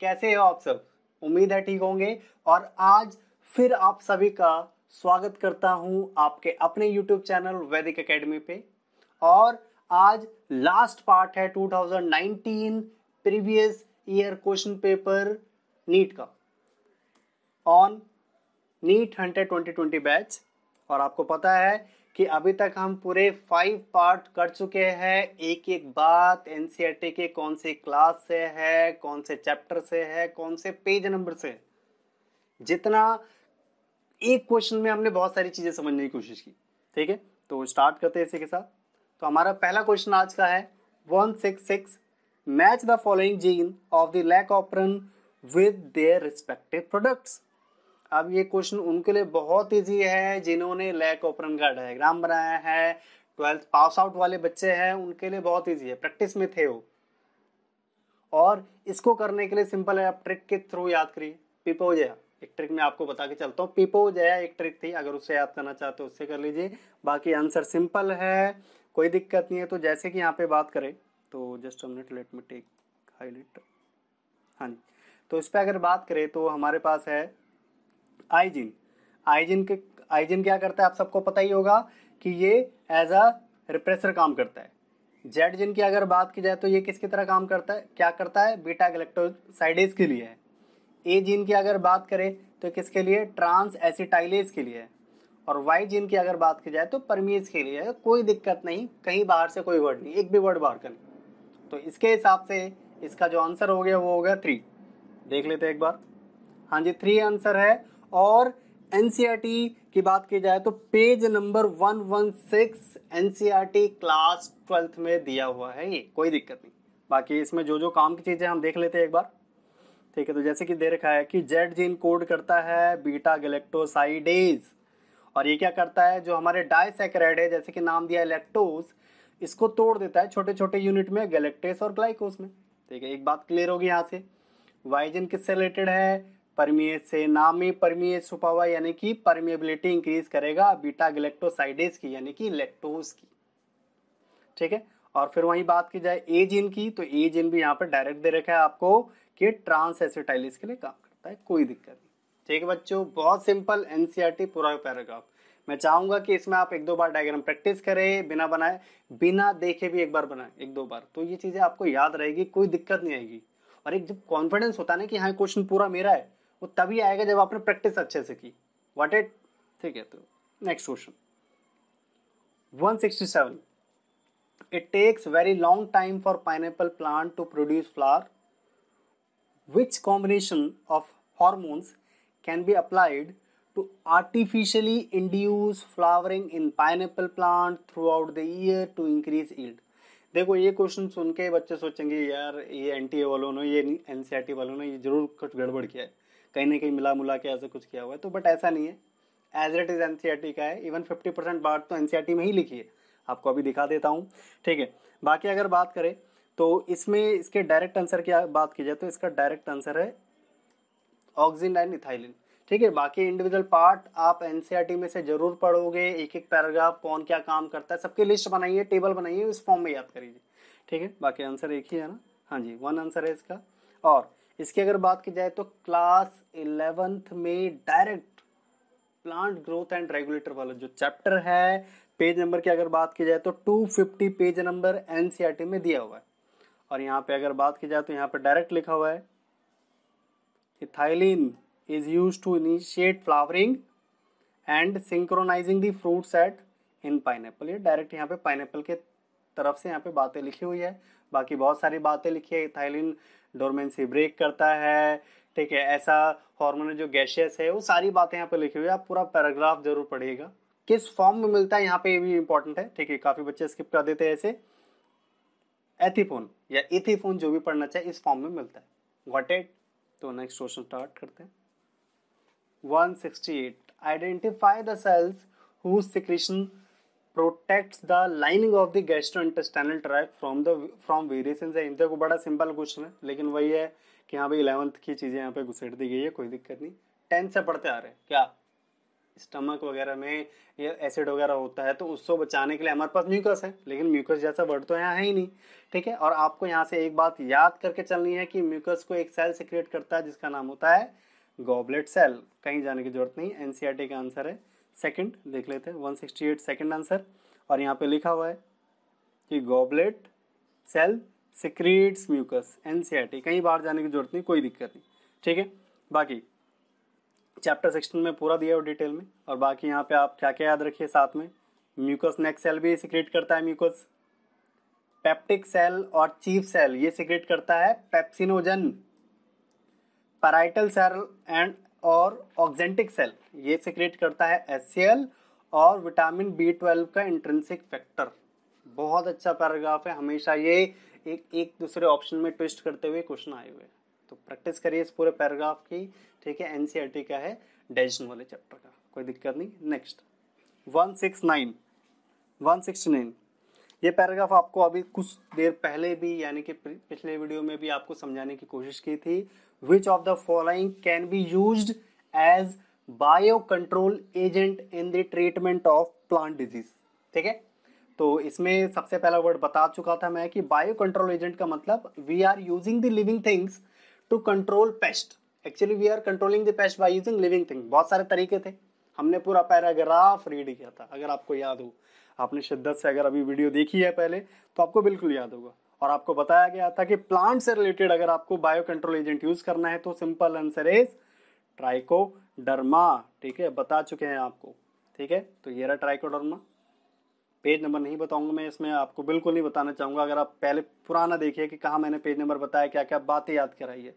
कैसे हो आप सब उम्मीद है ठीक होंगे और आज फिर आप सभी का स्वागत करता हूं आपके अपने YouTube चैनल वैदिक एकेडमी पे और आज लास्ट पार्ट है 2019 previous year question paper NEET का on NEET hundred twenty batch और आपको पता है कि अभी तक हम पूरे फाइव पार्ट कर चुके हैं एक एक बात एन e के कौन से क्लास से है कौन से चैप्टर से है कौन से पेज नंबर से जितना एक क्वेश्चन में हमने बहुत सारी चीज़ें समझने की कोशिश की ठीक है तो स्टार्ट करते हैं इसी के साथ तो हमारा पहला क्वेश्चन आज का है one six six match the following gene of the lac operon with their respective products अब ये क्वेश्चन उनके लिए बहुत ईजी है जिन्होंने लैक ओपरन का डायग्राम बनाया है ट्वेल्थ पास आउट वाले बच्चे हैं उनके लिए बहुत ईजी है प्रैक्टिस में थे वो और इसको करने के लिए सिंपल है आप ट्रिक के थ्रू याद करिए पिपोजया एक ट्रिक मैं आपको बता के चलता हूँ जया एक ट्रिक थी अगर उससे याद करना चाहते हो उससे कर लीजिए बाकी आंसर सिंपल है कोई दिक्कत नहीं है तो जैसे कि यहाँ पे बात करें तो just minute let me take highlight हाँ जी तो इस पर अगर बात करें तो हमारे पास है आइजिन आइजिन के आइजिन क्या करता है आप सबको पता ही होगा कि ये एज अ रिप्रेसर काम करता है जेड जिन की अगर बात की जाए तो ये किसकी तरह काम करता है क्या करता है बीटा गलेक्टोसाइडेज के लिए है ए जिन की अगर बात करें तो किसके लिए ट्रांस एसिटाइलेज के लिए है और वाई जीन की अगर बात की जाए तो परमीज के लिए है कोई दिक्कत नहीं कहीं बाहर से कोई वर्ड नहीं एक भी वर्ड बाहर का नहीं तो इसके हिसाब से इसका जो आंसर हो गया वो होगा थ्री देख लेते एक बार हाँ जी थ्री आंसर है और एन e की बात की जाए तो page number 116 in class twelfth में दिया हुआ है ये कोई दिक्कत नहीं बाकी इसमें जो जो काम की चीज़ें हम देख लेते हैं एक बार ठीक है तो जैसे कि दे रखा है कि जेड जीन कोड करता है बीटा गलेक्टोसाइडेज और ये क्या करता है जो हमारे डाइसेक्राइड है जैसे कि नाम दिया है लेक्टोज इसको तोड़ देता है छोटे छोटे यूनिट में गलेक्टेस और ग्लाइकोस में ठीक है एक बात क्लियर होगी यहाँ से वाइजिन किससे रिलेटेड है परमिएज से नाम में परमिएज छुपा हुआ यानी कि परमिएबिलिटी इंक्रीज करेगा बीटा गलेक्टोसाइडेज की यानी कि लेक्टोज की ठीक है और फिर वही बात की जाए ए जिन की तो ए जिन भी यहाँ पर डायरेक्ट दे रखा है आपको कि ट्रांस एसिटाइलिस के लिए काम करता है कोई दिक्कत नहीं ठीक है बच्चों बहुत सिंपल एनसीआरटी e पूरा पैराग्राफ मैं चाहूंगा कि इसमें आप एक दो बार डायग्राम प्रैक्टिस करें बिना बनाए बिना देखे भी एक बार बनाए एक दो बार तो ये चीज़ें आपको याद रहेगी कोई दिक्कत नहीं आएगी और एक जब कॉन्फिडेंस होता है ना कि हाँ क्वेश्चन पूरा मेरा है वो तभी आएगा जब आपने प्रैक्टिस अच्छे से की वॉट इट ठीक है तो next question 167 it takes very long time for pineapple plant to produce flower which combination of hormones can be applied to artificially induce flowering in pineapple plant throughout the year to increase yield देखो ये question सुन के बच्चे सोचेंगे यार ये N T A वालों ने ये एन सी आर टी वालों ने ये जरूर कुछ गड़बड़ किया है कहीं ना कहीं मिला मुला के ऐसा कुछ किया हुआ है तो बट ऐसा नहीं है as it is N C R T का है इवन फिफ्टी परसेंट बात तो एन सी आर टी में ही लिखी है आपको अभी दिखा देता हूँ ठीक है बाकी अगर बात करें तो इसमें इसके डायरेक्ट आंसर की बात की जाए तो इसका डायरेक्ट आंसर है ऑक्सिन एंड इथाइलिन ठीक है बाकी इंडिविजुअल पार्ट आप एनसीईआरटी e में से जरूर पढ़ोगे एक एक पैराग्राफ कौन क्या काम करता है सबकी लिस्ट बनाइए टेबल बनाइए उस फॉर्म में याद करिए ठीक है बाकी आंसर एक ही है ना हाँ जी वन आंसर है इसका और इसकी अगर बात की जाए तो क्लास इलेवेंथ में direct plant growth and regulator वाला जो चैप्टर है पेज नंबर की अगर बात की जाए तो 250 पेज नंबर एनसीईआरटी में दिया हुआ है और यहाँ पे अगर बात की जाए तो यहाँ पे डायरेक्ट लिखा हुआ है ethylene is used to initiate flowering and synchronizing the fruit set in pineapple. ये direct यहाँ पे pineapple के तरफ से यहाँ पे बातें लिखी हुई है बाकी बहुत सारी बातें लिखी है इथाइलिन डोरमेंसी ब्रेक करता है ठीक है ऐसा हॉर्मोन जो गैशियस है वो सारी बातें यहाँ पे लिखी हुई है आप पूरा पैराग्राफ जरूर पढ़िएगा किस फॉर्म में मिलता है यहाँ पे ये भी इंपॉर्टेंट है ठीक है काफ़ी बच्चे स्किप कर देते हैं ऐसे एथिफोन या इथिफोन जो भी पढ़ना चाहिए इस फॉर्म में मिलता है वॉट एट तो नेक्स्ट क्वेश्चन स्टार्ट करते हैं 168 identify the cells whose secretion protects the lining of the gastrointestinal tract from the from various enzyme देखो बड़ा सिंपल क्वेश्चन है लेकिन वही है कि यहाँ पे इलेवंथ की चीज़ें यहाँ पे घुसेट दी गई है कोई दिक्कत नहीं टेंथ से पढ़ते आ रहे हैं क्या स्टमक वगैरह में ये एसिड वगैरह होता है तो उसको बचाने के लिए हमारे पास म्यूकस है लेकिन म्यूकस जैसा वर्ड तो यहाँ है ही नहीं ठीक है और आपको यहाँ से एक बात याद करके चलनी है कि म्यूकस को एक सेल से करता है जिसका नाम होता है गॉबलेट सेल कहीं जाने की जरूरत नहीं एनसीईआरटी e का आंसर है सेकंड देख लेते हैं 168 सेकेंड आंसर और यहाँ पे लिखा हुआ है कि goblet cell secretes mucus NCERT कहीं बाहर जाने की जरूरत नहीं कोई दिक्कत नहीं ठीक है बाकी चैप्टर सेक्शन में पूरा दिया है डिटेल में और बाकी यहाँ पे आप क्या क्या याद रखिए साथ में म्यूकस नेक सेल भी सिक्रेट करता है म्यूकस पेप्टिक सेल और चीफ सेल ये सिक्रेट करता है पेप्सिनोजन पैराइटल सेल एंड और ऑक्जेंटिक सेल ये सिक्रेट करता है एस और विटामिन बी ट्वेल्व का इंट्रेंसिक फैक्टर बहुत अच्छा पैराग्राफ है हमेशा ये एक एक दूसरे ऑप्शन में ट्विस्ट करते हुए क्वेश्चन आए हुए तो प्रैक्टिस करिए इस पूरे पैराग्राफ की ठीक है एन e का है डेजन वाले चैप्टर का कोई दिक्कत नहीं next one six nine one sixty nine ये पैराग्राफ आपको अभी कुछ देर पहले भी यानी कि पिछले वीडियो में भी आपको समझाने की कोशिश की थी which of the following can be use as bio control agent in the treatment of plant disease ठीक है तो इसमें सबसे पहला वर्ड बता चुका था मैं कि बायो कंट्रोल एजेंट का मतलब we are using the living things to control pest actually we are controlling the pest by using living thing बहुत सारे तरीके थे हमने पूरा पैराग्राफ रीड किया था अगर आपको याद हो आपने शिद्दत से अगर अभी वीडियो देखी है पहले तो आपको बिल्कुल याद होगा और आपको बताया गया था कि प्लांट से रिलेटेड अगर आपको बायो कंट्रोल एजेंट यूज करना है तो सिंपल आंसर इज ट्राइकोडर्मा ठीक है बता चुके हैं आपको ठीक है तो ये रहा ट्राइकोडर्मा पेज नंबर नहीं बताऊंगा मैं इसमें आपको बिल्कुल नहीं बताना चाहूंगा अगर आप पहले पुराना देखिए कि कहाँ मैंने पेज नंबर बताया क्या क्या बातें याद कराई है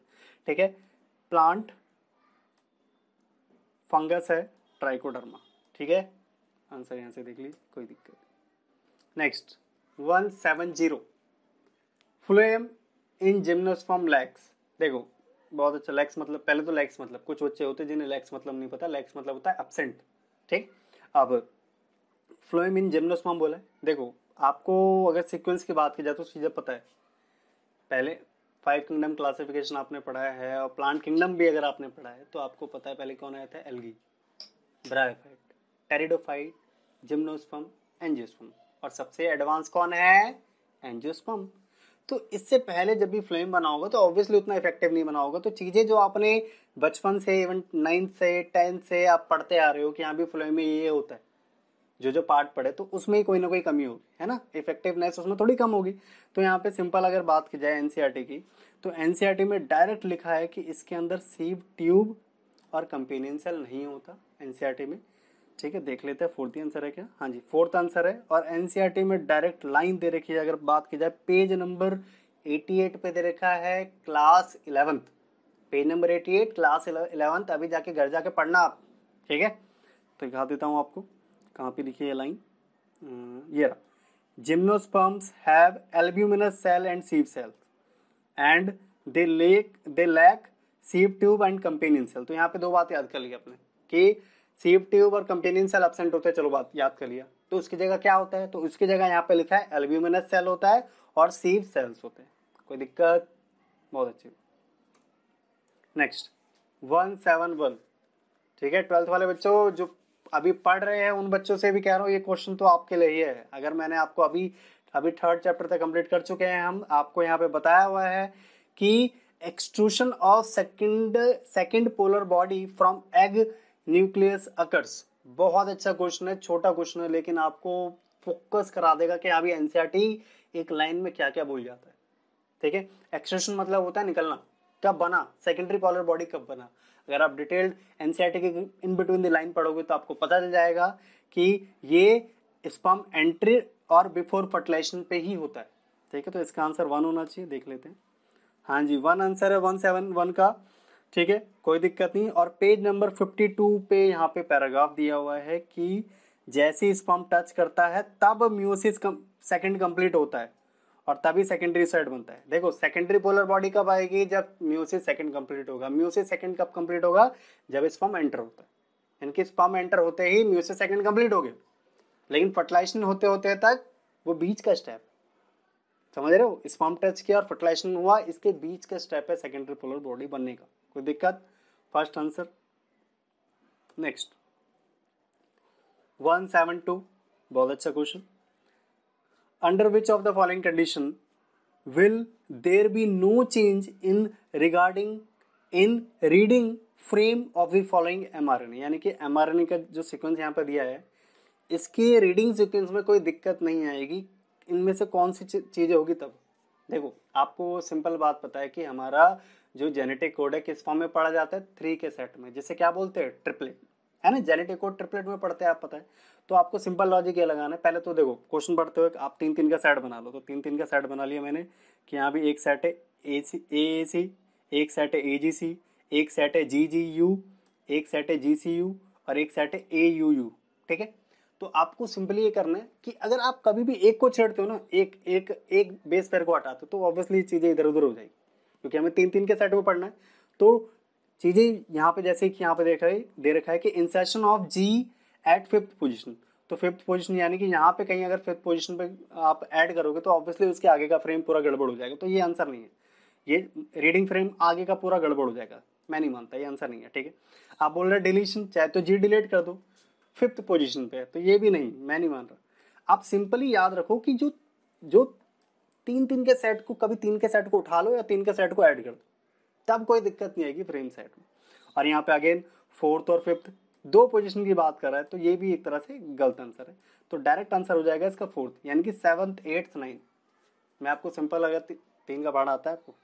ठीक है प्लांट फंगस है ट्राइकोडर्मा ठीक है आंसर यहाँ से देख लीजिए कोई दिक्कत next one seven zero phloem in form lacks देखो बहुत अच्छा लैक्स मतलब पहले तो लैक्स मतलब कुछ बच्चे होते हैं जिन्हें लैक्स मतलब नहीं पता लैक्स मतलब होता है एबसेंट ठीक अब फ्लोएम इन फॉर्म बोला देखो आपको अगर सिक्वेंस की बात की जाए तो सीधा पता है पहले फाइव किंगडम क्लासिफिकेशन आपने पढ़ाया है और प्लांट किंगडम भी अगर आपने पढ़ा है तो आपको पता है पहले कौन आया था algae bryophyte pteridophyte gymnosperm angiosperm और सबसे एडवांस कौन है एंजियोस्पम तो इससे पहले जब भी फ्लेम बना होगा तो ऑब्वियसली उतना इफेक्टिव नहीं बना होगा तो चीज़ें जो आपने बचपन से इवन नाइन्थ से टेंथ से आप पढ़ते आ रहे हो कि यहाँ भी फ्लेम में ये होता है जो जो पार्ट पढ़े तो उसमें ही कोई ना कोई कमी होगी है ना इफेक्टिवनेस उसमें थोड़ी कम होगी तो यहाँ पे सिंपल अगर बात की जाए एनसीईआरटी e की तो एनसीईआरटी e में डायरेक्ट लिखा है कि इसके अंदर सीव ट्यूब और कंपेनियन सेल नहीं होता एनसीईआरटी e में ठीक है देख लेते हैं फोर्थ आंसर है क्या हाँ जी फोर्थ आंसर है और एनसीईआरटी e में डायरेक्ट लाइन दे रखी है अगर बात की जाए पेज नंबर 88 पे दे रखा है class eleventh page number 88 class eleventh अभी जाके घर जाके पढ़ना आप ठीक है तो दिखा देता हूँ आपको कहाँ पे लिखी है लाइन अं, ये रहा gymnosperms have albuminous cell and sieve cell and they lack they lack sieve tube and companion cell तो यहाँ पे दो बात याद कर ली आपने कि सीव ट्यूब और कंपेनियन सेल एबसेंट होते हैं चलो बात याद कर लिया तो उसकी जगह क्या होता है तो उसकी जगह यहाँ पे लिखा है एल्ब्यूमिनस सेल होता है और सीव सेल्स होते हैं कोई दिक्कत बहुत अच्छी नेक्स्ट वन सेवन वन ठीक है ट्वेल्थ वाले बच्चों जो अभी पढ़ रहे हैं उन बच्चों से भी कह रहा हूँ ये क्वेश्चन तो आपके लिए ही है अगर मैंने आपको अभी अभी थर्ड चैप्टर तक कंप्लीट कर चुके हैं हम आपको यहाँ पे बताया हुआ है कि extrusion of second second polar body from egg nucleus occurs बहुत अच्छा क्वेश्चन है छोटा क्वेश्चन है लेकिन आपको फोकस करा देगा कि अभी एनसीआरटी e एक लाइन में क्या क्या बोल जाता है ठीक है एक्सट्रेशन मतलब होता है निकलना कब बना सेकेंडरी पॉलर बॉडी कब बना अगर आप डिटेल्ड एनसीआरटी e के इन बिटवीन द लाइन पढ़ोगे तो आपको पता चल जाएगा कि ये स्पम एंट्री और बिफोर फर्टिलाइजेशन पे ही होता है ठीक है तो इसका आंसर वन होना चाहिए देख लेते हैं हाँ जी वन आंसर है वन सेवन वन का ठीक है कोई दिक्कत नहीं और पेज नंबर 52 पे यहाँ पे पैराग्राफ दिया हुआ है कि जैसे स्पम्प टच करता है तब म्यूसिस कम, सेकेंड कंप्लीट होता है और तभी सेकेंडरी साइड बनता है देखो सेकेंडरी पोलर बॉडी कब आएगी जब म्यूसिस सेकेंड कंप्लीट होगा म्यूसिस सेकेंड कब कंप्लीट होगा जब पम्प एंटर होता है इनके स्पम्प एंटर होते ही म्यूसिस सेकेंड कंप्लीट हो गया लेकिन फर्टिलाइजेशन होते होते तक वो बीच का स्टेप समझ रहे हो स्पम्प टच किया और फर्टिलाइजेशन हुआ इसके बीच का स्टेप है सेकेंडरी पोलर बॉडी बनने का कोई दिक्कत first answer next one seven two बहुत अच्छा question under which of the following condition will there be no change in regarding in reading frame of the following M R N यानी कि M R N A का जो sequence यहाँ पर दिया है इसके रीडिंग सिक्वेंस में कोई दिक्कत नहीं आएगी इनमें से कौन सी चीज़ें होगी तब देखो आपको सिंपल बात पता है कि हमारा जो जेनेटिक कोड है किस फॉर्म में पढ़ा जाता है थ्री के सेट में जिसे क्या बोलते हैं ट्रिपलेट है ना जेनेटिक कोड ट्रिपलेट में पढ़ते हैं आप पता है तो आपको सिंपल लॉजिक ये लगाना है पहले तो देखो क्वेश्चन पढ़ते हुए आप तीन तीन का सेट बना लो तो तीन तीन का सेट बना लिया मैंने कि यहाँ भी एक सेट है ए सी ए ए सी एक सेट है ए जी सी एक सेट है जी जी यू एक सेट है जी सी यू और एक सेट है ए यू यू ठीक है तो आपको सिंपली ये करना है कि अगर आप कभी भी एक को छेड़ते हो ना एक एक एक बेस पैर को हटाते हो तो ऑब्वियसली चीज़ें इधर उधर हो जाएगी क्योंकि हमें तीन तीन के सेट में पढ़ना है तो चीज़ें यहाँ पे जैसे कि यहाँ पे देख रहे दे रखा है कि insertion of G at fifth position तो फिफ्थ पोजिशन यानी कि यहाँ पे कहीं अगर फिफ्थ पोजिशन पे आप ऐड करोगे तो ऑब्वियसली उसके आगे का फ्रेम पूरा गड़बड़ हो जाएगा तो ये आंसर नहीं है ये रीडिंग फ्रेम आगे का पूरा गड़बड़ हो जाएगा मैं नहीं मानता ये आंसर नहीं है ठीक है आप बोल रहे डिलीशन चाहे तो जी डिलीट कर दो फिफ्थ पोजिशन पे तो ये भी नहीं मैं नहीं मान रहा आप सिंपली याद रखो कि जो जो तीन तीन के सेट को कभी तीन के सेट को उठा लो या तीन के सेट को ऐड कर दो तब कोई दिक्कत नहीं आएगी फ्रेम सेट में और यहाँ पे अगेन फोर्थ और फिफ्थ दो पोजीशन की बात कर रहा है तो ये भी एक तरह से गलत आंसर है तो डायरेक्ट आंसर हो जाएगा इसका फोर्थ यानी कि सेवन्थ एट्थ नाइन्थ मैं आपको सिंपल अगर तीन का भाड़ा आता है आपको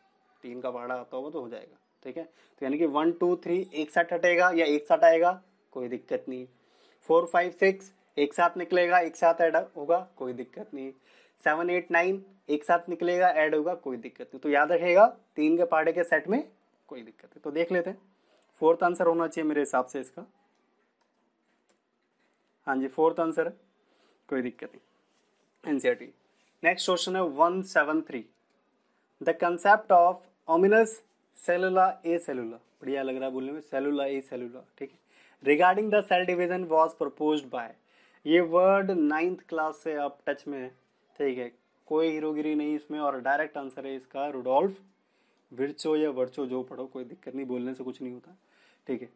तीन का भाड़ा आता होगा तो हो जाएगा ठीक है तो यानी कि वन टू थ्री एक साथ हटेगा या एक साथ आएगा कोई दिक्कत नहीं फोर फाइव सिक्स एक साथ निकलेगा एक साथ ऐड होगा कोई दिक्कत नहीं सेवन एट नाइन एक साथ निकलेगा ऐड होगा कोई दिक्कत नहीं तो याद रखेगा तीन के पार्टे के सेट में कोई दिक्कत नहीं तो देख लेते हैं फोर्थ आंसर होना चाहिए मेरे हिसाब से इसका हाँ जी फोर्थ आंसर है कोई दिक्कत नहीं एन नेक्स्ट क्वेश्चन है one seven three the concept of omnis cellula e cellula बढ़िया लग रहा है बोलने में सेलुला ए सेलुला ठीक है regarding the cell division was propose by ये वर्ड नाइन्थ क्लास से आप टच में है ठीक है कोई हीरोगिरी नहीं इसमें और डायरेक्ट आंसर है इसका रुडोल्फ विरचो या वर्चो जो पढ़ो कोई दिक्कत नहीं बोलने से कुछ नहीं होता ठीक है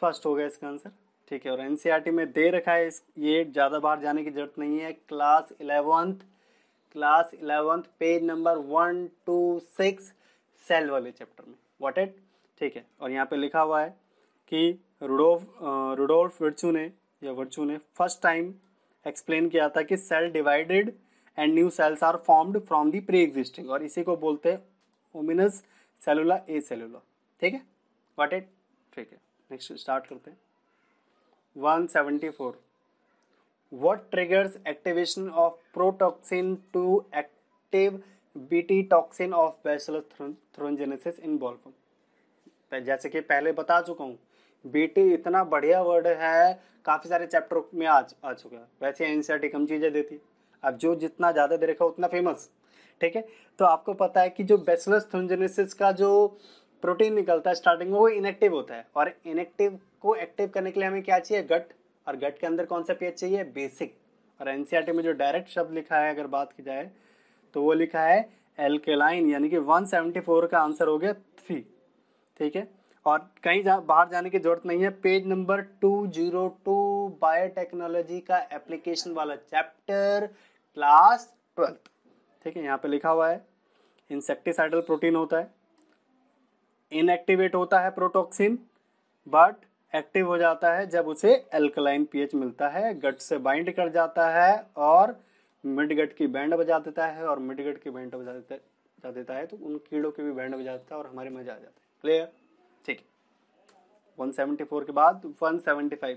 फर्स्ट हो गया इसका आंसर ठीक है और एनसीईआरटी में दे रखा है इस ये ज़्यादा बाहर जाने की जरूरत नहीं है class eleventh class eleventh page number one two six cell वाले चैप्टर में वॉट एट ठीक है और यहाँ पे लिखा हुआ है कि रुडोल्फ रुडोल्फ वर्चू ने या वर्चू ने फर्स्ट टाइम एक्सप्लेन किया था कि cell divided and new cells are formed from the pre existing और इसी को बोलते हैं ओमिनस सेलुला ए सेलुला ठीक है वॉट इट ठीक है नेक्स्ट स्टार्ट करते हैं one seventy four what triggers activation of protoxin to active BT toxin of Bacillus thuringiensis इन बॉल्फम जैसे कि पहले बता चुका हूँ बीटी इतना बढ़िया वर्ड है काफ़ी सारे चैप्टर में आ, आ चुका है वैसे एन कम चीज़ें देती है अब जो जितना ज़्यादा दे रखा उतना फेमस ठीक है तो आपको पता है कि जो बेसलस थुनजेनेसिस का जो प्रोटीन निकलता है स्टार्टिंग में वो इनएक्टिव होता है और इनएक्टिव को एक्टिव करने के लिए हमें क्या चाहिए गट और गट के अंदर कौन सा पेज चाहिए बेसिक और एन e में जो डायरेक्ट शब्द लिखा है अगर बात की जाए तो वो लिखा है एल्केलाइन यानी कि 174 का आंसर हो गया थ्री ठीक है और कहीं जा बाहर जाने की ज़रूरत नहीं है पेज नंबर 202 बायोटेक्नोलॉजी का एप्लीकेशन वाला चैप्टर क्लास ट्वेल्थ ठीक है यहाँ पे लिखा हुआ है इंसेक्टिसाइडल प्रोटीन होता है इनएक्टिवेट होता है प्रोटोक्सिन बट एक्टिव हो जाता है जब उसे एल्कलाइन पीएच मिलता है गट से बाइंड कर जाता है और मिड गट की बैंड बजा देता है और मिड गट की बैंड बजा देता देता है तो उन कीड़ों के भी बैंड बजा देता है और हमारे मजा आ जाता है क्लियर ठीक है 174 के बाद 175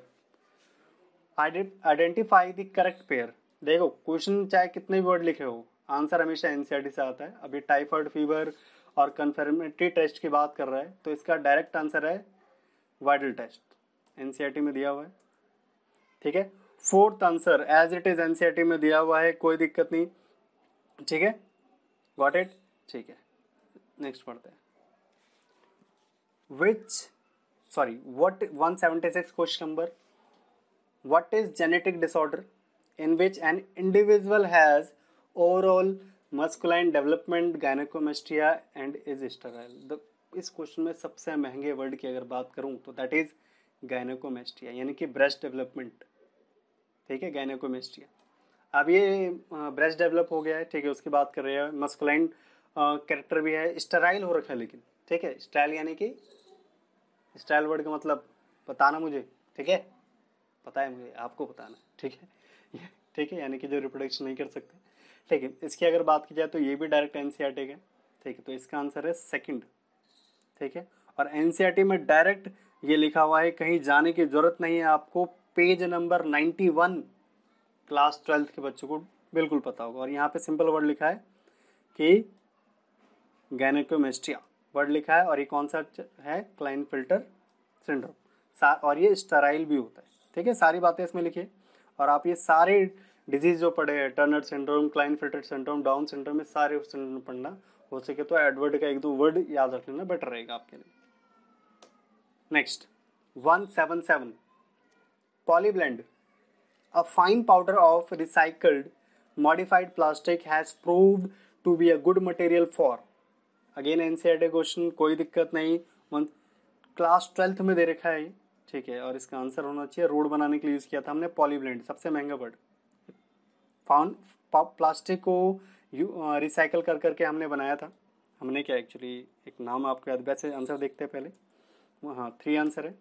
आइडेंटिफाई द करेक्ट पेयर देखो क्वेश्चन चाहे कितने वर्ड लिखे हो आंसर हमेशा एनसीईआरटी e से आता है अभी टाइफाइड फीवर और कन्फर्मेटरी टेस्ट की बात कर रहा है तो इसका डायरेक्ट आंसर है वाइटल टेस्ट एनसीईआरटी में दिया हुआ है ठीक है fourth answer as it is NCERT में दिया हुआ है कोई दिक्कत नहीं ठीक है गॉट इट ठीक है नेक्स्ट पढ़ते हैं which sorry what one seventy six question number what is genetic disorder in which an individual has overall masculine development gynecomastia and is sterile the इस क्वेश्चन में सबसे महंगे वर्ड की अगर बात करूं तो दैट इज गायनेकोमेस्टिया यानी कि ब्रेस्ट डेवलपमेंट ठीक है गायनेकोमेस्टिया अब ये ब्रेस्ट डेवलप हो गया है ठीक है उसकी बात कर रहे हैं मस्कुलाइन कैरेक्टर भी है स्टराइल हो रखा है लेकिन ठीक है स्टाइल यानी कि स्टाइल वर्ड का मतलब बताना मुझे ठीक है पता है मुझे आपको बताना ठीक है ठीक है यानी कि जो रिप्रोडक्शन नहीं कर सकते ठीक है इसकी अगर बात की जाए तो ये भी डायरेक्ट एन है ठीक है तो इसका आंसर है सेकेंड ठीक है और एन e में डायरेक्ट ये लिखा हुआ है कहीं जाने की ज़रूरत नहीं है आपको पेज नंबर 91 क्लास ट्वेल्थ के बच्चों को बिल्कुल पता होगा और यहाँ पे सिंपल वर्ड लिखा है कि गैनिकोमेस्ट्रिया वर्ड लिखा है और ये कौन सा है क्लाइन फिल्टर सिंड्रोम और ये स्टराइल भी होता है ठीक है सारी बातें इसमें लिखी और आप ये सारे डिजीज़ जो पड़े हैं Turner syndrome Klinefelter syndrome Down syndrome में सारे सिंड्रोम पढ़ना हो सके तो एडवर्ड का एक दो वर्ड याद रख लेना बेटर रहेगा आपके लिए next one seven seven polyblend a fine powder of recycled modified plastic has prove to be a good material for again N C R T question कोई दिक्कत नहीं क्लास ट्वेल्थ में दे रखा है ठीक है और इसका आंसर होना चाहिए रोड बनाने के लिए यूज़ किया था हमने पॉलीब्लेंड सबसे महंगा वर्ड फाउंड प्लास्टिक को रिसाइकल कर करके हमने बनाया था हमने क्या एक्चुअली एक नाम आपको याद वैसे आंसर देखते हैं पहले हाँ थ्री आंसर है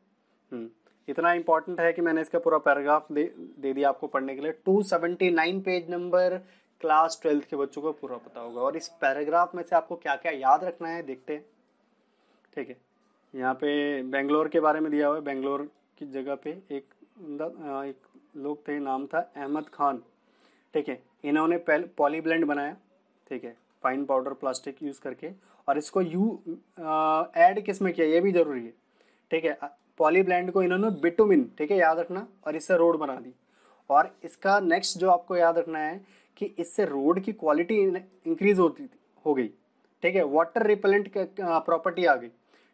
हम्म, इतना इंपॉर्टेंट है कि मैंने इसका पूरा पैराग्राफ दे दे दिया आपको पढ़ने के लिए two seventy nine page number class twelfth के बच्चों को पूरा पता होगा और इस पैराग्राफ में से आपको क्या क्या याद रखना है देखते हैं ठीक है यहाँ पे बेंगलोर के बारे में दिया हुआ है बेंगलोर की जगह पे एक एक लोग थे नाम था अहमद खान ठीक है इन्होंने पॉलीब्लेंड बनाया ठीक है फाइन पाउडर प्लास्टिक यूज़ करके और इसको यू ऐड किस में किया ये भी ज़रूरी है ठीक है पॉलीब्लेंड को इन्होंने बिटुमिन ठीक है याद रखना और इससे रोड बना दी और इसका नेक्स्ट जो आपको याद रखना है कि इससे रोड की क्वालिटी इंक्रीज होती हो गई ठीक है वाटर रिपेलेंट प्रॉपर्टी आ गई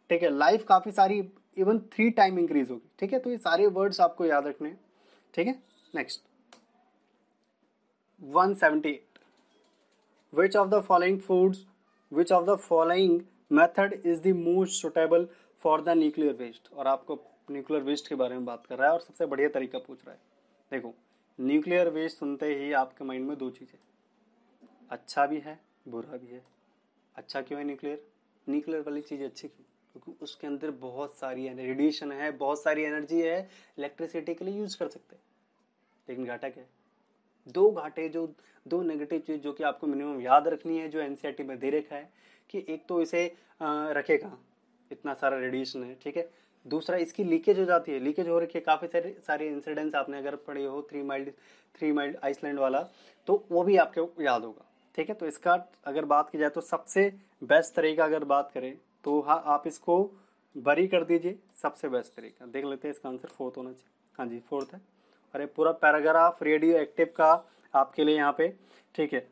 ठीक है लाइफ काफ़ी सारी इवन थ्री टाइम इंक्रीज होगी ठीक है तो ये सारे वर्ड्स आपको याद रखने हैं ठीक है next 178 which of the following foods which of the following method is the most suitable for the nuclear waste और आपको न्यूक्लियर वेस्ट के बारे में बात कर रहा है और सबसे बढ़िया तरीका पूछ रहा है देखो न्यूक्लियर वेस्ट सुनते ही आपके माइंड में दो चीज़ें अच्छा भी है बुरा भी है अच्छा क्यों है न्यूक्लियर न्यूक्लियर वाली चीज़ अच्छी क्यों क्योंकि उसके अंदर बहुत सारी रेडिएशन है बहुत सारी एनर्जी है इलेक्ट्रिसिटी के लिए यूज़ कर सकते हैं लेकिन घाटा क्या है दो घाटे जो दो नेगेटिव चीज़ जो कि आपको मिनिमम याद रखनी है जो एन में दे रखा है कि एक तो इसे रखेगा इतना सारा रेडिएशन है ठीक है दूसरा इसकी लीकेज हो जाती है लीकेज हो रखी है काफ़ी सारे सारे इंसिडेंट्स आपने अगर पढ़े हो Three Mile Three Mile Island वाला तो वो भी आपके याद होगा ठीक है तो इसका अगर बात की जाए तो सबसे बेस्ट तरीका अगर बात करें तो हाँ आप इसको बरी कर दीजिए सबसे बेस्ट तरीका देख लेते हैं इसका आंसर फोर्थ होना चाहिए हाँ जी फोर्थ है अरे पूरा पैराग्राफ रेडियो एक्टिव का आपके लिए यहाँ पे ठीक है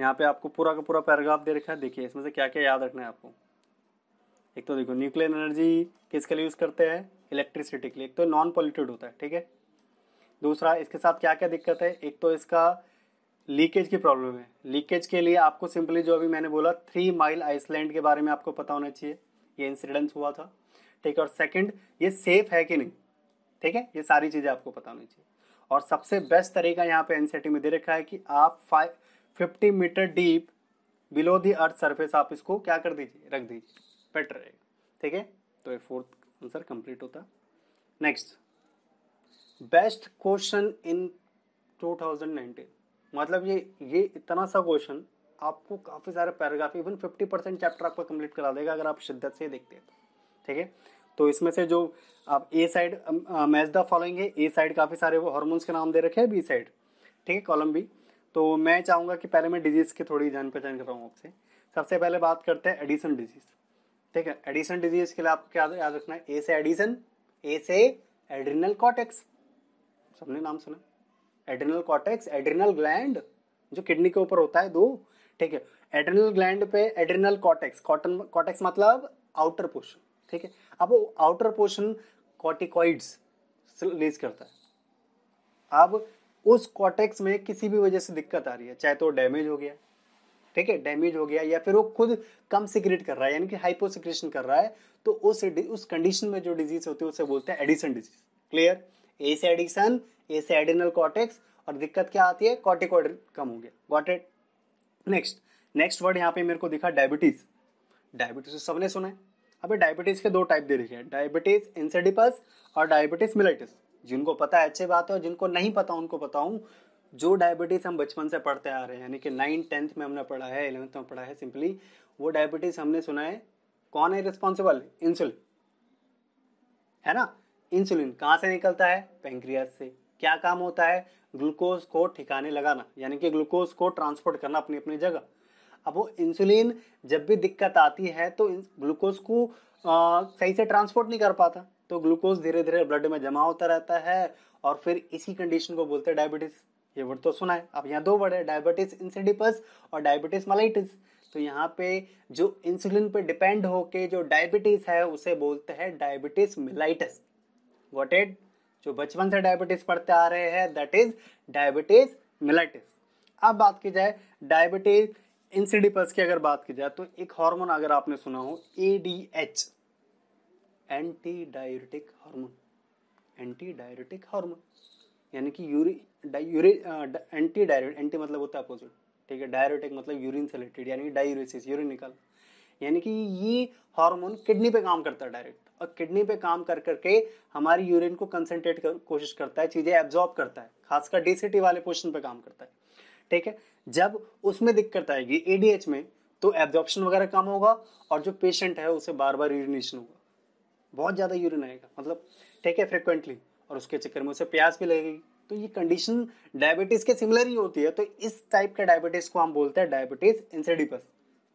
यहाँ पे आपको पूरा का पूरा पैराग्राफ दे रखा है देखिए इसमें से क्या क्या याद रखना है आपको एक तो देखो न्यूक्लियर एनर्जी किसके लिए यूज़ करते हैं इलेक्ट्रिसिटी के लिए एक तो नॉन पॉल्यूटेड होता है ठीक है दूसरा इसके साथ क्या क्या दिक्कत है एक तो इसका लीकेज की प्रॉब्लम है लीकेज के लिए आपको सिंपली जो अभी मैंने बोला थ्री माइल आइसलैंड के बारे में आपको पता होना चाहिए ये इंसिडेंस हुआ था ठीक है और सेकंड ये सेफ है कि नहीं ठीक है ये सारी चीज़ें आपको पता होनी चाहिए और सबसे बेस्ट तरीका यहाँ पे एनसीटी e में दे रखा है कि आप five fifty metre deep below the earth surface आप इसको क्या कर दीजिए रख दीजिए बेटर रहेगा ठीक है तो ये फोर्थ आंसर कंप्लीट होता नेक्स्ट बेस्ट क्वेश्चन इन 2019 मतलब ये ये इतना सा क्वेश्चन आपको काफ़ी सारे पैराग्राफ इवन 50 परसेंट चैप्टर आपका कंप्लीट करा देगा अगर आप शिद्दत से देखते हैं तो। ठीक है तो इसमें से जो आप A side match the following है ए साइड काफ़ी सारे वो हॉर्मोन्स के नाम दे रखे हैं बी साइड ठीक है कॉलम बी तो मैं चाहूँगा कि पहले मैं डिजीज़ की थोड़ी जान पहचान कर रहा हूँ आपसे सबसे पहले बात करते हैं एडिसन डिजीज़ ठीक है एडिसन डिजीज़ के लिए आपको क्या याद रखना है ए से एडिसन ए से एड्रिनल कॉटेक्स सबने नाम सुना एड्रिनल कॉटेक्स एड्रिनल ग्लैंड जो किडनी के ऊपर होता है दो ठीक है एड्रिनल ग्लैंड पे एड्रिनल कॉटेक्स कॉटन कॉटेक्स मतलब आउटर पोर्शन ठीक है अब आउटर पोर्शन कॉटिकॉइड्स रिलीज करता है अब उस कॉटेक्स में किसी भी वजह से दिक्कत आ रही है चाहे तो डैमेज हो गया ठीक है डैमेज हो गया या फिर वो खुद कम सिक्रेट कर रहा है यानी कि हाइपोसिक्रेशन कर रहा है तो उस उस कंडीशन में जो डिजीज होती है उसे बोलते हैं एडिसन डिजीज क्लियर ए से एडिसन ए से एडिनल कॉटेक्स और दिक्कत क्या आती है कॉटिकॉइड कम हो गया what it next next word यहाँ पे मेरे को दिखा डायबिटीज डायबिटीज सबने सुना है अभी डायबिटीज़ के दो टाइप दे रखे हैं डायबिटीज़ इंसेडिपस और डायबिटीज़ मिलाइटिस जिनको पता है अच्छी बात है और जिनको नहीं पता उनको बताऊँ जो डायबिटीज़ हम बचपन से पढ़ते आ रहे हैं यानी कि नाइन्थ टेंथ में हमने पढ़ा है इलेवंथ में पढ़ा है सिंपली वो डायबिटीज़ हमने सुना है कौन है रिस्पॉन्सिबल इंसुलिन है ना इंसुलिन कहाँ से निकलता है पेंक्रियाज से क्या काम होता है ग्लूकोज को ठिकाने लगाना यानी कि ग्लूकोज को ट्रांसपोर्ट करना अपनी अपनी जगह अब वो इंसुलिन जब भी दिक्कत आती है तो ग्लूकोज को आ, सही से ट्रांसपोर्ट नहीं कर पाता तो ग्लूकोज धीरे धीरे ब्लड में जमा होता रहता है और फिर इसी कंडीशन को बोलते हैं डायबिटीज़ ये वर्ड तो सुना है अब यहाँ दो वर्ड है डायबिटीज इंसिडिपस और डायबिटीज मलाइटिस तो यहाँ पे जो इंसुलिन पे डिपेंड होके जो डायबिटीज है उसे बोलते हैं डायबिटीज मिलाइटिस वॉट इट जो बचपन से डायबिटीज पढ़ते आ रहे हैं दैट इज डायबिटीज मिलाइटिस अब बात की जाए डायबिटीज एनसीडी पल्स की अगर बात की जाए तो एक हार्मोन अगर आपने सुना हो A D H anti diuretic hormone anti diuretic hormone यानी कि यूरी यूरि एंटी डायरेट एंटी मतलब होता है अपोजिट ठीक है डायरेटिक मतलब यूरिन से रिलेटेड यानी कि डायरेसिस यूरिन निकल यानी कि ये हार्मोन किडनी पे काम करता है डायरेक्ट और किडनी पे काम कर करके हमारी यूरिन को कंसनट्रेट कर कोशिश करता है चीज़ें एब्जॉर्ब करता है खासकर डीसीटी वाले पोर्शन पे काम करता है ठीक है जब उसमें दिक्कत आएगी एडीएच में तो एब्जॉर्प्शन वगैरह कम होगा और जो पेशेंट है उसे बार बार यूरिनेशन होगा बहुत ज़्यादा यूरिन आएगा मतलब ठीक है फ्रिक्वेंटली और उसके चक्कर में उसे प्यास भी लगेगी तो ये कंडीशन डायबिटीज़ के सिमिलर ही होती है तो इस टाइप के डायबिटीज़ को हम बोलते हैं diabetes insipidus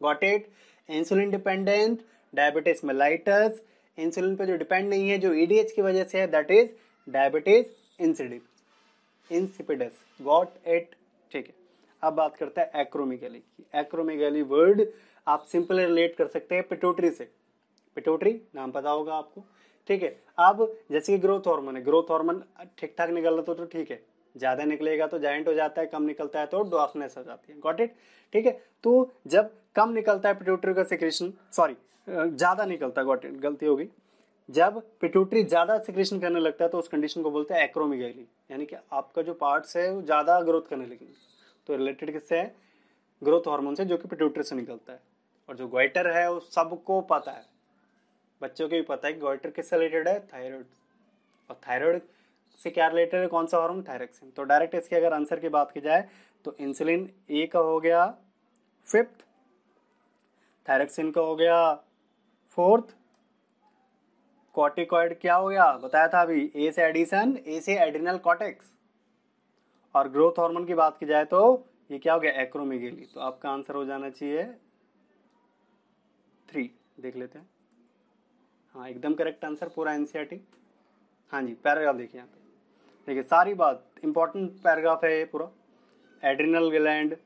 got it insulin dependent diabetes mellitus insulin पे जो डिपेंड नहीं है जो ईडीएच की वजह से है दैट इज डायबिटीज इंसिडिप इंसिपिडस गॉट इट ठीक है अब बात करते हैं एक्रोमेगेली की एक्रोमेगेली वर्ड आप सिंपल रिलेट कर सकते हैं पिटोटरी से पिटोटरी नाम पता होगा आपको ठीक है अब जैसे कि ग्रोथ हार्मोन है ग्रोथ हार्मोन ठीक ठाक निकल रहा तो, तो ठीक है ज़्यादा निकलेगा तो जॉइंट हो जाता है कम निकलता है तो डॉफनेस हो जाती है गॉट इट ठीक है तो जब कम निकलता है पिट्यूटरी का सिक्रेशन सॉरी ज़्यादा निकलता है गॉट इट गलती होगी जब पिट्यूटरी ज़्यादा सिक्रेशन करने लगता है तो उस कंडीशन को बोलते हैं एक्रोमिगली यानी कि आपका जो पार्ट्स है वो ज़्यादा ग्रोथ करने लगेंगे तो रिलेटेड किससे है ग्रोथ हार्मोन से जो कि पिट्यूटरी से निकलता है और जो गोइटर है वो सबको पता है बच्चों को भी पता है कि गोइटर किससे रिलेटेड है थायराइड और थायराइड से क्या रिलेटेड है कौन सा हार्मोन थायरेक्सिन तो डायरेक्ट इसके अगर आंसर की बात की जाए तो इंसुलिन ए का हो गया फिफ्थ थायरेक्सिन का हो गया फोर्थ कॉर्टिकॉइड क्या हो गया बताया था अभी ए से एडिसन ए से एड्रिनल कॉटेक्स और ग्रोथ हार्मोन की बात की जाए तो ये क्या हो गया एक्रोमेगेली तो आपका आंसर हो जाना चाहिए थ्री देख लेते हैं हाँ एकदम करेक्ट आंसर पूरा एनसीईआरटी e हाँ जी पैराग्राफ देखिए यहाँ पे देखिए सारी बात इंपॉर्टेंट पैराग्राफ है ये पूरा एड्रिनल ग्लैंड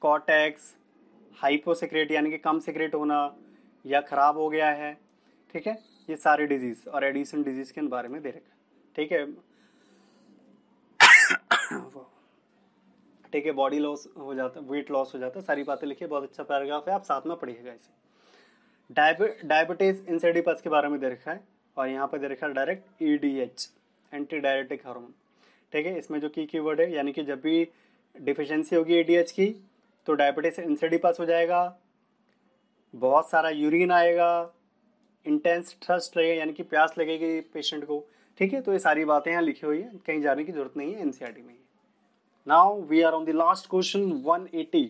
कॉटेक्स हाइपोसिक्रेट यानी कि कम सिक्रेट होना या खराब हो गया है ठीक है ये सारी डिजीज़ और एडिसन डिजीज़ के बारे में दे रखा है ठीक है ठीक है बॉडी लॉस हो जाता है वेट लॉस हो जाता है सारी बातें है बहुत अच्छा पैराग्राफ है आप साथ में पढ़िएगा इसे डायबिटीज डायबिटीज़ इंसेडिपस के बारे में दे रखा है और यहाँ पर दे रखा है direct E D H anti diuretic hormone ठीक है इसमें जो की की वर्ड है यानी कि जब भी डिफिशेंसी होगी ई डी एच की तो डायबिटीज़ इंसेडिपस हो जाएगा बहुत सारा यूरिन आएगा इंटेंस थ्रस्ट रहेगा यानी कि प्यास लगेगी पेशेंट को ठीक है तो ये सारी बातें यहाँ लिखी हुई है कहीं जाने की जरूरत नहीं है एनसीईआरटी e में now we are on the last question 180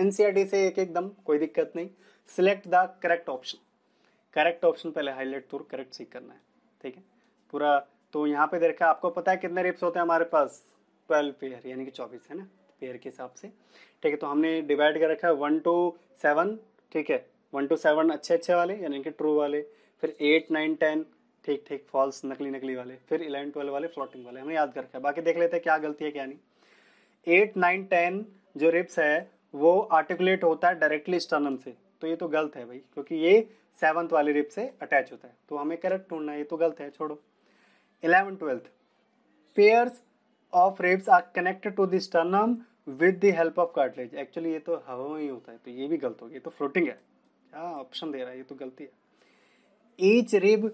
NCERT से एक एकदम कोई दिक्कत नहीं select the correct option correct option पहले हाईलाइट तो करेक्ट सीख करना है ठीक है पूरा तो यहाँ पे देखा आपको पता है कितने रिप्स होते हैं हमारे पास ट्वेल्व पेयर यानी कि चौबीस है ना पेयर के हिसाब से ठीक है तो हमने डिवाइड कर रखा है वन टू सेवन ठीक है वन टू सेवन अच्छे अच्छे वाले यानी कि ट्रू वाले फिर एट नाइन टेन ठीक ठीक फॉल्स नकली नकली वाले फिर इलेवन ट्वेल्व वाले फ्लोटिंग वाले हमें याद कर रखा है बाकी देख लेते हैं क्या गलती है क्या नहीं एट नाइन टेन जो रिप्स है वो आर्टिकुलेट होता है डायरेक्टली स्टर्नम से तो ये तो गलत है भाई क्योंकि ये सेवन्थ वाली रिप से अटैच होता है तो हमें करेक्ट ढूंढना है ये तो गलत है छोड़ो eleven twelfth pairs of ribs are connected to the sternum with the help of cartilage actually ये तो हवा में ही होता है तो ये भी गलत होगी ये तो फ्लोटिंग है हाँ ऑप्शन दे रहा है ये तो गलती है each rib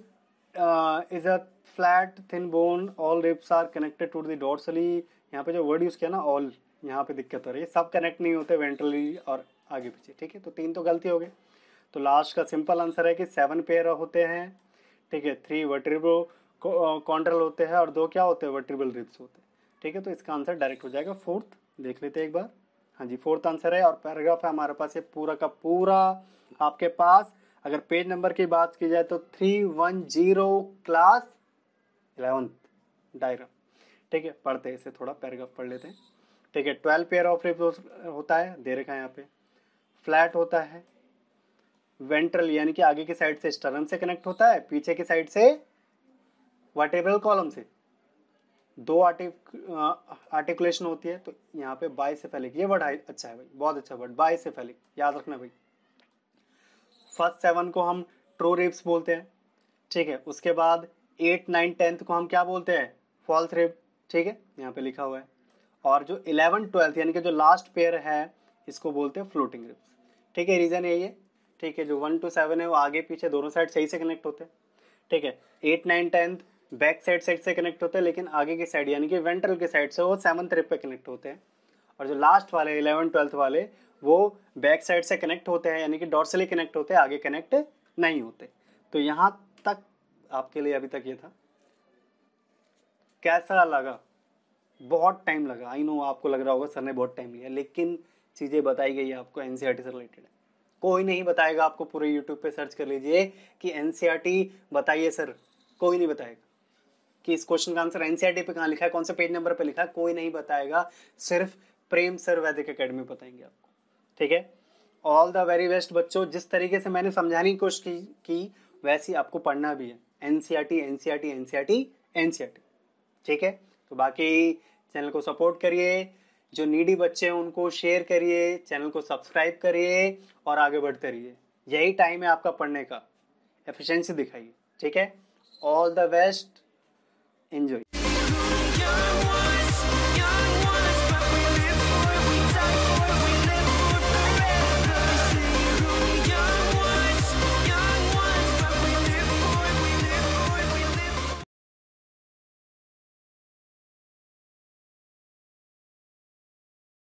uh, is a flat thin bone. All ribs are connected to the dorsally. यहाँ पे जो वर्ड यूज किया ना ऑल यहाँ पे दिक्कत हो रही है सब कनेक्ट नहीं होते वेंट्रली और आगे पीछे ठीक है तो तीन तो गलती हो गई तो लास्ट का सिंपल आंसर है कि सेवन पेयर होते हैं ठीक है थ्री वर्ट्रिबल कॉन्ट्रल होते हैं और दो क्या होते हैं वर्ट्रिबल रिप्स होते हैं ठीक है तो इसका आंसर डायरेक्ट हो जाएगा फोर्थ देख लेते हैं एक बार हाँ जी फोर्थ आंसर है और पैराग्राफ है हमारे पास ये पूरा का पूरा आपके पास अगर पेज नंबर की बात की जाए तो three one zero class eleventh diagram ठीक है पढ़ते हैं इसे थोड़ा पैराग्राफ पढ़ लेते हैं ठीक है ट्वेल्व पेयर ऑफ रिप्स होता है दे रखा है यहाँ पे फ्लैट होता है वेंट्रल यानी कि आगे की साइड से स्टर्न से कनेक्ट होता है पीछे की साइड से वर्टेबल कॉलम से दो आर्टिकुलेशन होती है तो यहाँ पे बाई से फैलिक ये वर्ड अच्छा है भाई बहुत अच्छा वर्ड बाई से फैलिक याद रखना भाई फर्स्ट सेवन को हम ट्रू रिप्स बोलते हैं ठीक है उसके बाद एट नाइन टेंथ को हम क्या बोलते हैं फॉल्स रिप ठीक है यहाँ पे लिखा हुआ है और जो इलेवन ट्वेल्थ यानी कि जो लास्ट पेयर है इसको बोलते हैं फ्लोटिंग रिप्स ठीक है रीज़न यही है ठीक है जो वन टू सेवन है वो आगे पीछे दोनों साइड सही से कनेक्ट होते हैं ठीक है eight nine tenth back side side से कनेक्ट होते हैं लेकिन आगे की साइड यानी कि वेंट्रल के साइड से वो सेवन्थ रिप पे कनेक्ट होते हैं और जो लास्ट वाले इलेवन ट्वेल्थ वाले वो बैक साइड से कनेक्ट होते हैं यानी कि डॉर्सली कनेक्ट होते हैं आगे कनेक्ट नहीं होते तो यहाँ तक आपके लिए अभी तक ये था कैसा लगा बहुत टाइम लगा आई नो आपको लग रहा होगा सर ने बहुत टाइम लिया लेकिन चीज़ें बताई गई आपको एन e से रिलेटेड है कोई नहीं बताएगा आपको पूरे यूट्यूब पे सर्च कर लीजिए कि एन e बताइए सर कोई नहीं बताएगा कि इस क्वेश्चन का आंसर एन e पे कहाँ लिखा है कौन से पेज नंबर पे लिखा है कोई नहीं बताएगा सिर्फ प्रेम सर वैदिक अकेडमी बताएंगे आपको ठीक है ऑल द वेरी बेस्ट बच्चों जिस तरीके से मैंने समझाने की कोशिश की, वैसी आपको पढ़ना भी है N C R T N C R T N C R T N C R T ठीक है तो बाकी चैनल को सपोर्ट करिए जो नीडी बच्चे हैं उनको शेयर करिए चैनल को सब्सक्राइब करिए और आगे बढ़ते रहिए यही टाइम है आपका पढ़ने का एफिशिएंसी दिखाइए ठीक है ऑल द बेस्ट एंजॉय